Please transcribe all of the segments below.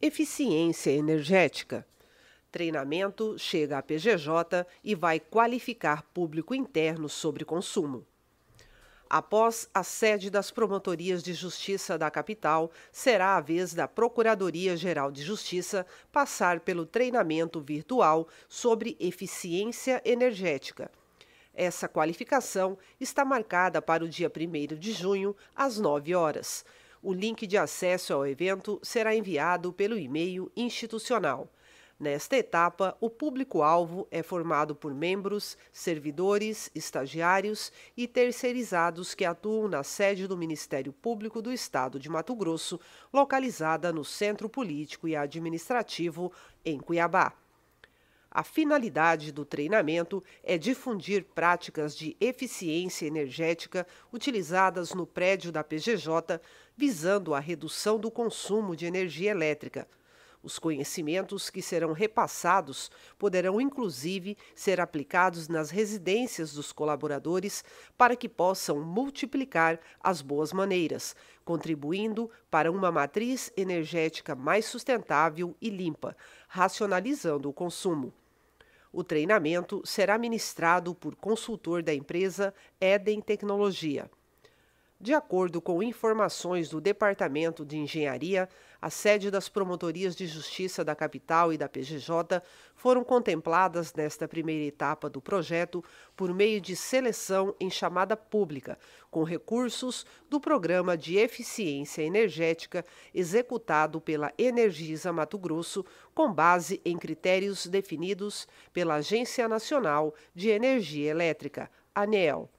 Eficiência energética. Treinamento chega à PGJ e vai qualificar público interno sobre consumo. Após a sede das promotorias de justiça da capital, será a vez da Procuradoria-Geral de Justiça passar pelo treinamento virtual sobre eficiência energética. Essa qualificação está marcada para o dia 1 de junho, às 9 horas. O link de acesso ao evento será enviado pelo e-mail institucional. Nesta etapa, o público-alvo é formado por membros, servidores, estagiários e terceirizados que atuam na sede do Ministério Público do Estado de Mato Grosso, localizada no Centro Político e Administrativo, em Cuiabá. A finalidade do treinamento é difundir práticas de eficiência energética utilizadas no prédio da PGJ, visando a redução do consumo de energia elétrica, os conhecimentos que serão repassados poderão, inclusive, ser aplicados nas residências dos colaboradores para que possam multiplicar as boas maneiras, contribuindo para uma matriz energética mais sustentável e limpa, racionalizando o consumo. O treinamento será ministrado por consultor da empresa Eden Tecnologia. De acordo com informações do Departamento de Engenharia, a sede das promotorias de justiça da capital e da PGJ foram contempladas nesta primeira etapa do projeto por meio de seleção em chamada pública, com recursos do Programa de Eficiência Energética executado pela Energisa Mato Grosso, com base em critérios definidos pela Agência Nacional de Energia Elétrica, ANEEL.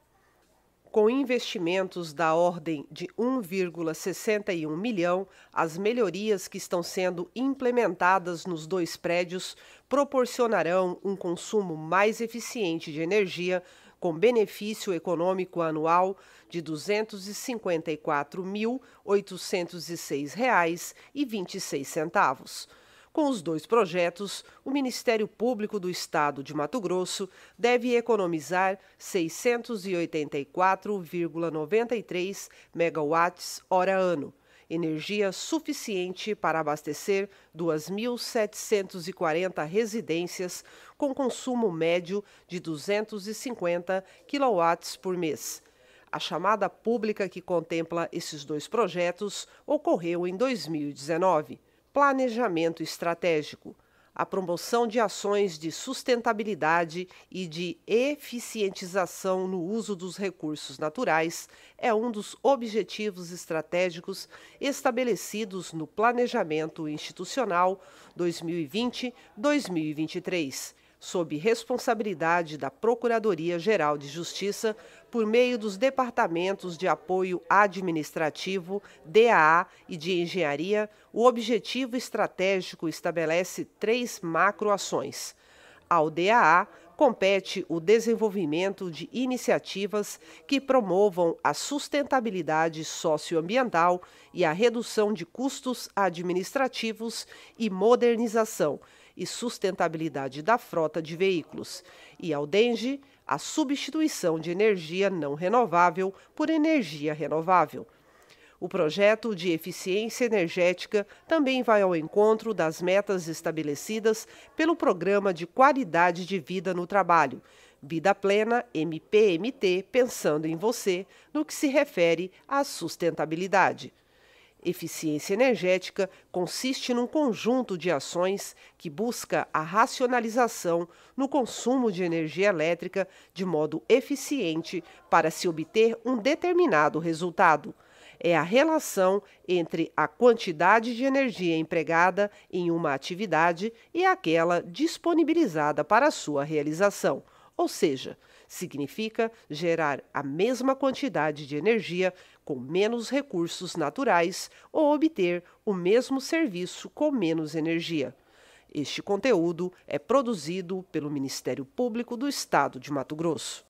Com investimentos da ordem de 1,61 milhão, as melhorias que estão sendo implementadas nos dois prédios proporcionarão um consumo mais eficiente de energia, com benefício econômico anual de R$ 254.806,26. Com os dois projetos, o Ministério Público do Estado de Mato Grosso deve economizar 684,93 megawatts hora ano, energia suficiente para abastecer 2.740 residências com consumo médio de 250 quilowatts por mês. A chamada pública que contempla esses dois projetos ocorreu em 2019 planejamento estratégico, a promoção de ações de sustentabilidade e de eficientização no uso dos recursos naturais é um dos objetivos estratégicos estabelecidos no Planejamento Institucional 2020-2023, sob responsabilidade da Procuradoria-Geral de Justiça, por meio dos Departamentos de Apoio Administrativo, DAA, e de Engenharia, o objetivo estratégico estabelece três macroações. Ao DAA, compete o desenvolvimento de iniciativas que promovam a sustentabilidade socioambiental e a redução de custos administrativos e modernização, e sustentabilidade da frota de veículos, e ao DENGE, a substituição de energia não renovável por energia renovável. O projeto de eficiência energética também vai ao encontro das metas estabelecidas pelo Programa de Qualidade de Vida no Trabalho, Vida Plena MPMT, pensando em você, no que se refere à sustentabilidade. Eficiência energética consiste num conjunto de ações que busca a racionalização no consumo de energia elétrica de modo eficiente para se obter um determinado resultado. É a relação entre a quantidade de energia empregada em uma atividade e aquela disponibilizada para sua realização, ou seja, significa gerar a mesma quantidade de energia com menos recursos naturais ou obter o mesmo serviço com menos energia. Este conteúdo é produzido pelo Ministério Público do Estado de Mato Grosso.